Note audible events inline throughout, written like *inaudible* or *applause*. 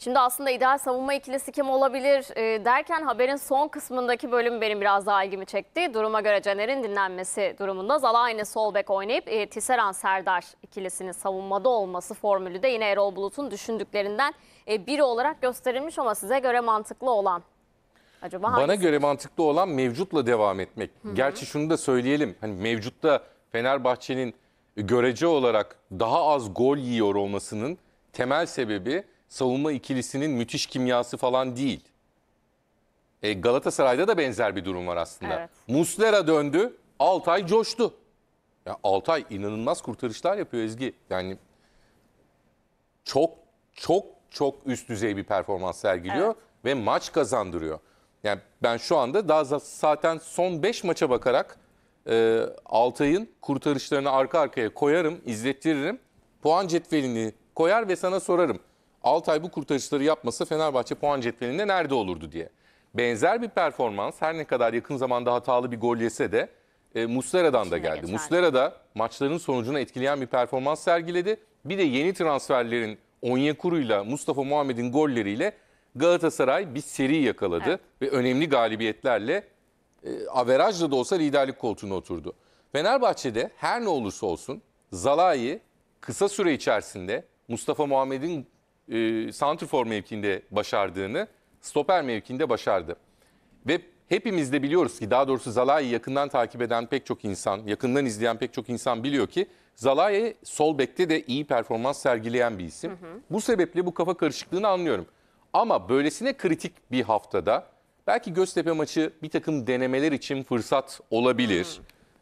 Şimdi aslında ideal savunma ikilisi kim olabilir e, derken haberin son kısmındaki bölüm benim biraz daha ilgimi çekti. Duruma göre Caner'in dinlenmesi durumunda Zalayn'ı sol bek oynayıp e, Tisseran Serdar ikilisinin savunmada olması formülü de yine Erol Bulut'un düşündüklerinden e, biri olarak gösterilmiş ama size göre mantıklı olan Acaba Bana hangisi? göre mantıklı olan mevcutla devam etmek. Hı -hı. Gerçi şunu da söyleyelim. Hani mevcutta Fenerbahçe'nin görece olarak daha az gol yiyor olmasının temel sebebi savunma ikilisinin müthiş kimyası falan değil. E, Galatasaray'da da benzer bir durum var aslında. Evet. Muslera döndü, Altay coştu. Ya Altay inanılmaz kurtarışlar yapıyor Ezgi. Yani çok çok çok üst düzey bir performans sergiliyor evet. ve maç kazandırıyor. Yani ben şu anda daha zaten son 5 maça bakarak e, Altay'ın kurtarışlarını arka arkaya koyarım, izlettiririm. Puan cetvelini koyar ve sana sorarım. Altay bu kurtarışları yapmasa Fenerbahçe puan cetvelinde nerede olurdu diye. Benzer bir performans her ne kadar yakın zamanda hatalı bir gol yese de e, Muslera'dan da geldi. geçerli. Muslera da maçların sonucunu etkileyen bir performans sergiledi. Bir de yeni transferlerin Onyekuru'yla Mustafa Muhammed'in golleriyle Galatasaray bir seri yakaladı Evet. ve önemli galibiyetlerle e, averajla da olsa liderlik koltuğuna oturdu. Fenerbahçe'de her ne olursa olsun Zalai kısa süre içerisinde Mustafa Muhammed'in e, santrfor mevkinde başardığını, stoper mevkinde başardı. Ve hepimiz de biliyoruz ki daha doğrusu Zalai'yi yakından takip eden pek çok insan, yakından izleyen pek çok insan biliyor ki Zalai sol bekte de iyi performans sergileyen bir isim. Hı hı. Bu sebeple bu kafa karışıklığını anlıyorum. Ama böylesine kritik bir haftada belki Göztepe maçı bir takım denemeler için fırsat olabilir.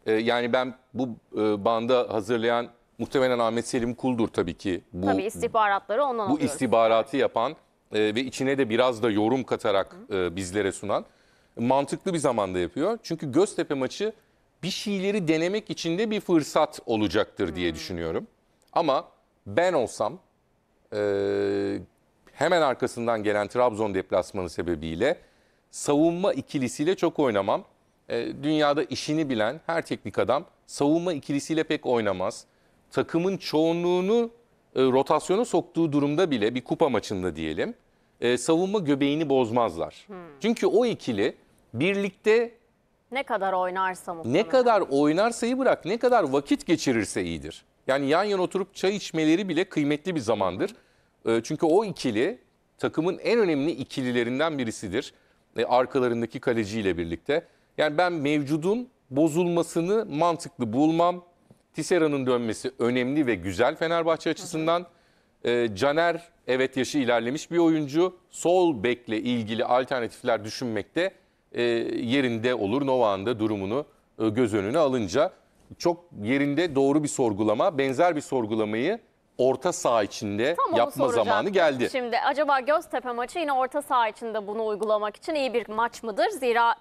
Hı hı. Ee, yani ben bu e, banda hazırlayan Muhtemelen Ahmet Selim Kuldur tabii ki. Bu, tabii istihbaratları ondan Bu alıyoruz. istihbaratı yapan e, ve içine de biraz da yorum katarak e, bizlere sunan mantıklı bir zamanda yapıyor. Çünkü Göztepe maçı bir şeyleri denemek için de bir fırsat olacaktır diye düşünüyorum. Ama ben olsam e, hemen arkasından gelen Trabzon deplasmanı sebebiyle savunma ikilisiyle çok oynamam. E, dünyada işini bilen her teknik adam savunma ikilisiyle pek oynamaz takımın çoğunluğunu e, rotasyona soktuğu durumda bile bir kupa maçında diyelim e, savunma göbeğini bozmazlar. Hmm. Çünkü o ikili birlikte ne kadar oynarsa muhtemelen. Ne kadar oynarsayı bırak ne kadar vakit geçirirse iyidir. Yani yan yana oturup çay içmeleri bile kıymetli bir zamandır. E, çünkü o ikili takımın en önemli ikililerinden birisidir. E, arkalarındaki kaleciyle birlikte. Yani ben mevcudun bozulmasını mantıklı bulmam. Tisera'nın dönmesi önemli ve güzel Fenerbahçe açısından. E, Caner evet yaşı ilerlemiş bir oyuncu. Sol bekle ilgili alternatifler düşünmekte e, yerinde olur. Nova'nın da durumunu e, göz önüne alınca çok yerinde doğru bir sorgulama, benzer bir sorgulamayı orta saha içinde Tam yapma zamanı geldi. Şimdi acaba Göztepe maçı yine orta saha içinde bunu uygulamak için iyi bir maç mıdır? Zira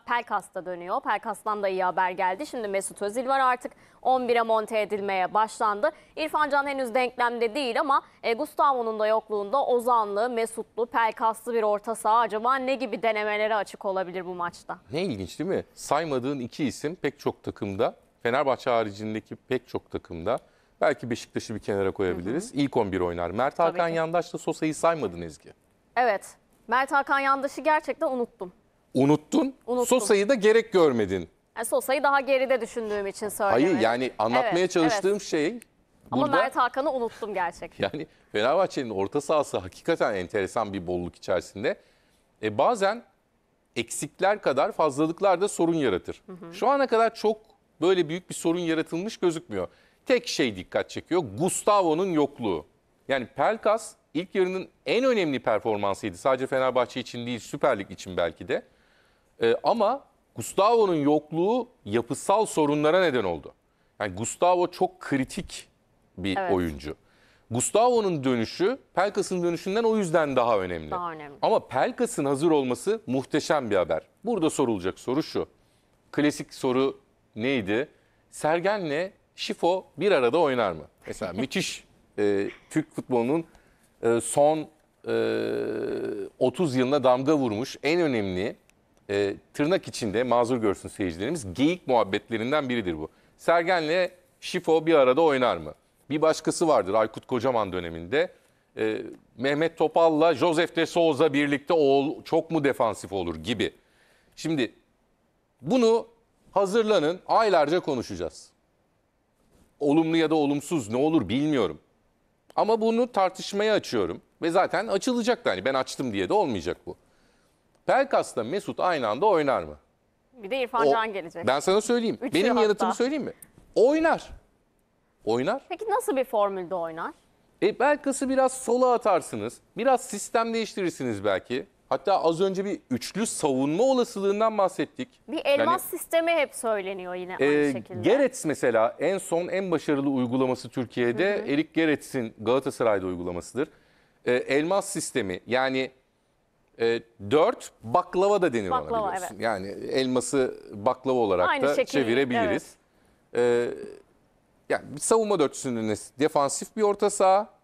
da dönüyor. Pelkas'tan da iyi haber geldi. Şimdi Mesut Özil var artık 11'e monte edilmeye başlandı. İrfan Can henüz denklemde değil ama e, Gustavo'nun da yokluğunda Ozanlı, Mesutlu, Pelkaslı bir orta saha acaba ne gibi denemelere açık olabilir bu maçta? Ne ilginç değil mi? Saymadığın iki isim pek çok takımda Fenerbahçe haricindeki pek çok takımda Belki Beşiktaş'ı bir kenara koyabiliriz. Hı hı. İlk 11 oynar. Mert Tabii Hakan ki. Yandaş'la Sosa'yı saymadın Ezgi. Evet. Mert Hakan Yandaş'ı gerçekten unuttum. Unuttun. Unuttum. Sosa'yı da gerek görmedin. Yani e, Sosa'yı daha geride düşündüğüm için söylemedim. Hayır yani anlatmaya evet, çalıştığım evet. şey Burada, Ama Mert Hakan'ı unuttum gerçekten. Yani Fenerbahçe'nin orta sahası hakikaten enteresan bir bolluk içerisinde. E bazen eksikler kadar fazlalıklar da sorun yaratır. Hı hı. Şu ana kadar çok böyle büyük bir sorun yaratılmış gözükmüyor. Tek şey dikkat çekiyor. Gustavo'nun yokluğu. Yani Pelkas ilk yarının en önemli performansıydı. Sadece Fenerbahçe için değil Süper Lig için belki de. Ee, ama Gustavo'nun yokluğu yapısal sorunlara neden oldu. Yani Gustavo çok kritik bir evet. oyuncu. Gustavo'nun dönüşü Pelkas'ın dönüşünden o yüzden daha önemli. Daha önemli. Ama Pelkas'ın hazır olması muhteşem bir haber. Burada sorulacak soru şu. Klasik soru neydi? Sergen'le Şifo bir arada oynar mı? Mesela *laughs* müthiş e, Türk futbolunun e, son e, 30 yılına damga vurmuş en önemli e, tırnak içinde mazur görsün seyircilerimiz geyik muhabbetlerinden biridir bu. Sergen'le Şifo bir arada oynar mı? Bir başkası vardır Aykut Kocaman döneminde. E, Mehmet Topal'la Josef de Souza birlikte oğul çok mu defansif olur gibi. Şimdi bunu hazırlanın aylarca konuşacağız olumlu ya da olumsuz ne olur bilmiyorum. Ama bunu tartışmaya açıyorum ve zaten açılacak da hani ben açtım diye de olmayacak bu. Pelkas'la Mesut aynı anda oynar mı? Bir de İrfan O- Can gelecek. Ben sana söyleyeyim. Üçü Benim hatta. yanıtımı söyleyeyim mi? Oynar. Oynar. Peki nasıl bir formülde oynar? E Belkas'ı biraz sola atarsınız. Biraz sistem değiştirirsiniz belki. Hatta az önce bir üçlü savunma olasılığından bahsettik. Bir elmas yani, sistemi hep söyleniyor yine e, aynı şekilde. Gerets mesela en son en başarılı uygulaması Türkiye'de hı hı. Erik Gerets'in Galatasaray'da uygulamasıdır. E, elmas sistemi yani e, dört baklava da denir baklava, ona biliyorsun. Evet. Yani elması baklava olarak aynı da şekilde, çevirebiliriz. Evet. E, yani savunma dörtüsünün defansif bir orta saha.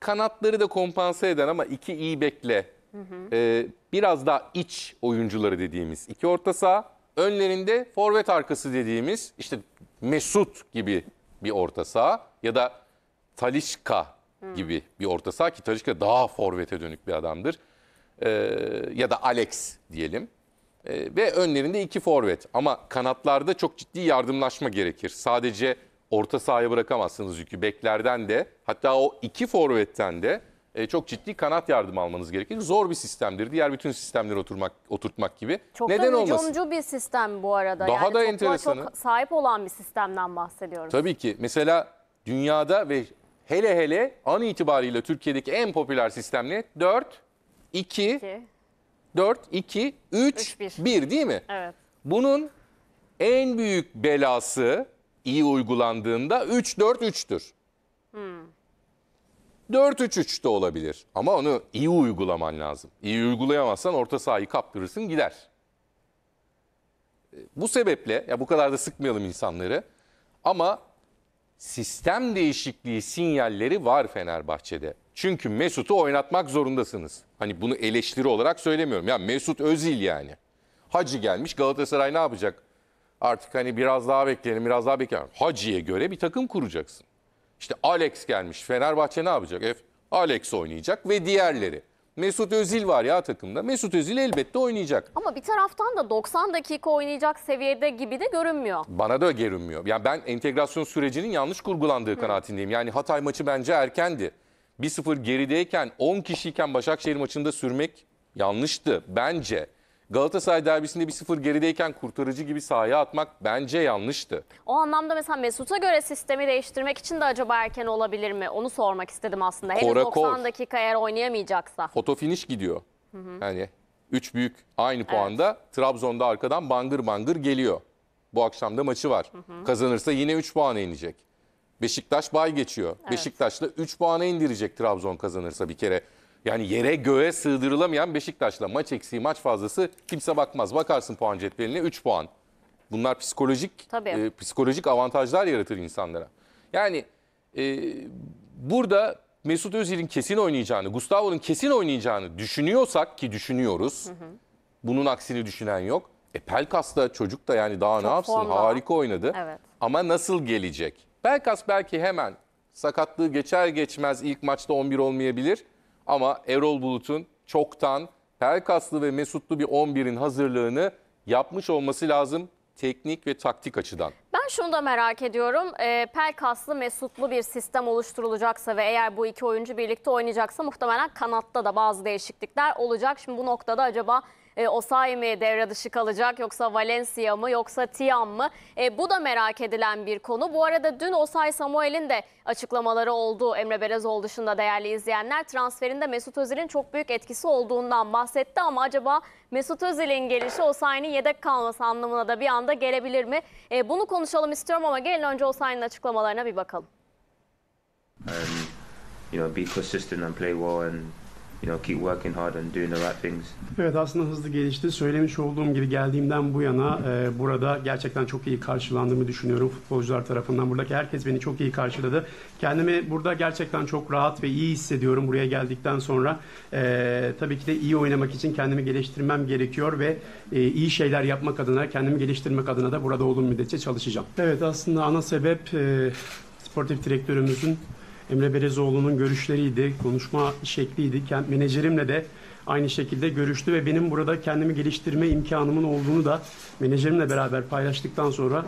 Kanatları da kompanse eden ama iki iyi bekle Hı E, biraz daha iç oyuncuları dediğimiz iki orta saha. Önlerinde forvet arkası dediğimiz işte Mesut gibi bir orta saha ya da Talişka gibi bir orta saha ki Talişka daha forvete dönük bir adamdır. E, ya da Alex diyelim. E, ve önlerinde iki forvet ama kanatlarda çok ciddi yardımlaşma gerekir. Sadece orta sahaya bırakamazsınız yükü. Beklerden de hatta o iki forvetten de e, çok ciddi kanat yardım almanız gerekir. Zor bir sistemdir. Diğer bütün sistemleri oturmak oturtmak gibi. Çok Neden da hücumcu olmasın? bir sistem bu arada. Daha yani da enteresanı. Çok sahip olan bir sistemden bahsediyoruz. Tabii ki. Mesela dünyada ve hele hele an itibariyle Türkiye'deki en popüler sistem ne? 4 2, 4 2 3, 1. 1 değil mi? Evet. Bunun en büyük belası iyi uygulandığında 3 4 3'tür. Hmm. 4-3-3 de olabilir. Ama onu iyi uygulaman lazım. İyi uygulayamazsan orta sahayı kaptırırsın gider. E, bu sebeple ya bu kadar da sıkmayalım insanları. Ama sistem değişikliği sinyalleri var Fenerbahçe'de. Çünkü Mesut'u oynatmak zorundasınız. Hani bunu eleştiri olarak söylemiyorum. Ya Mesut Özil yani. Hacı gelmiş Galatasaray ne yapacak? Artık hani biraz daha bekleyelim, biraz daha bekleyelim. Hacı'ya göre bir takım kuracaksın. İşte Alex gelmiş. Fenerbahçe ne yapacak? F Alex oynayacak ve diğerleri. Mesut Özil var ya takımda. Mesut Özil elbette oynayacak. Ama bir taraftan da 90 dakika oynayacak seviyede gibi de görünmüyor. Bana da görünmüyor. Yani ben entegrasyon sürecinin yanlış kurgulandığı Hı. kanaatindeyim. Yani Hatay maçı bence erkendi. 1-0 gerideyken 10 kişiyken Başakşehir maçında sürmek yanlıştı bence. Galatasaray derbisinde 1-0 gerideyken kurtarıcı gibi sahaya atmak bence yanlıştı. O anlamda mesela Mesut'a göre sistemi değiştirmek için de acaba erken olabilir mi? Onu sormak istedim aslında. Henüz Korakor. 90 dakika eğer oynayamayacaksa. Foto finish gidiyor. Hı hı. Yani 3 büyük aynı puanda Trabzon'da arkadan bangır bangır geliyor. Bu akşam da maçı var. Kazanırsa yine 3 puan inecek. Beşiktaş bay geçiyor. Beşiktaş'la 3 puana indirecek Trabzon kazanırsa bir kere yani yere göğe sığdırılamayan Beşiktaş'la maç eksiği maç fazlası kimse bakmaz. Bakarsın puan cetveline 3 puan. Bunlar psikolojik e, psikolojik avantajlar yaratır insanlara. Yani e, burada Mesut Özil'in kesin oynayacağını, Gustavo'nun kesin oynayacağını düşünüyorsak ki düşünüyoruz. Hı hı. Bunun aksini düşünen yok. E Pelkas da çocuk da yani daha Çok ne yapsın formda. harika oynadı. Evet. Ama nasıl gelecek? Pelkas belki hemen sakatlığı geçer geçmez ilk maçta 11 olmayabilir. Ama Erol Bulut'un çoktan Pelkaslı ve Mesutlu bir 11'in hazırlığını yapmış olması lazım teknik ve taktik açıdan. Ben şunu da merak ediyorum. E, ee, Pelkaslı Mesutlu bir sistem oluşturulacaksa ve eğer bu iki oyuncu birlikte oynayacaksa muhtemelen kanatta da bazı değişiklikler olacak. Şimdi bu noktada acaba e, Osay mı devre dışı kalacak yoksa Valencia mı yoksa Tiam mı? E, bu da merak edilen bir konu. Bu arada dün Osay Samuel'in de açıklamaları oldu. Emre Belezoğlu dışında değerli izleyenler transferinde Mesut Özil'in çok büyük etkisi olduğundan bahsetti ama acaba Mesut Özil'in gelişi Osay'ın yedek kalması anlamına da bir anda gelebilir mi? E, bunu konuşalım istiyorum ama gelin önce Osay'ın açıklamalarına bir bakalım. Um, you know, be consistent and play well and you know, keep working hard and doing the right things. Evet aslında hızlı gelişti. Söylemiş olduğum gibi geldiğimden bu yana e, burada gerçekten çok iyi karşılandığımı düşünüyorum futbolcular tarafından. Buradaki herkes beni çok iyi karşıladı. Kendimi burada gerçekten çok rahat ve iyi hissediyorum buraya geldikten sonra. E, tabii ki de iyi oynamak için kendimi geliştirmem gerekiyor ve e, iyi şeyler yapmak adına, kendimi geliştirmek adına da burada olduğum müddetçe çalışacağım. Evet aslında ana sebep e, sportif direktörümüzün Emre Berezoğlu'nun görüşleriydi, konuşma şekliydi. Kent menajerimle de aynı şekilde görüştü ve benim burada kendimi geliştirme imkanımın olduğunu da menajerimle beraber paylaştıktan sonra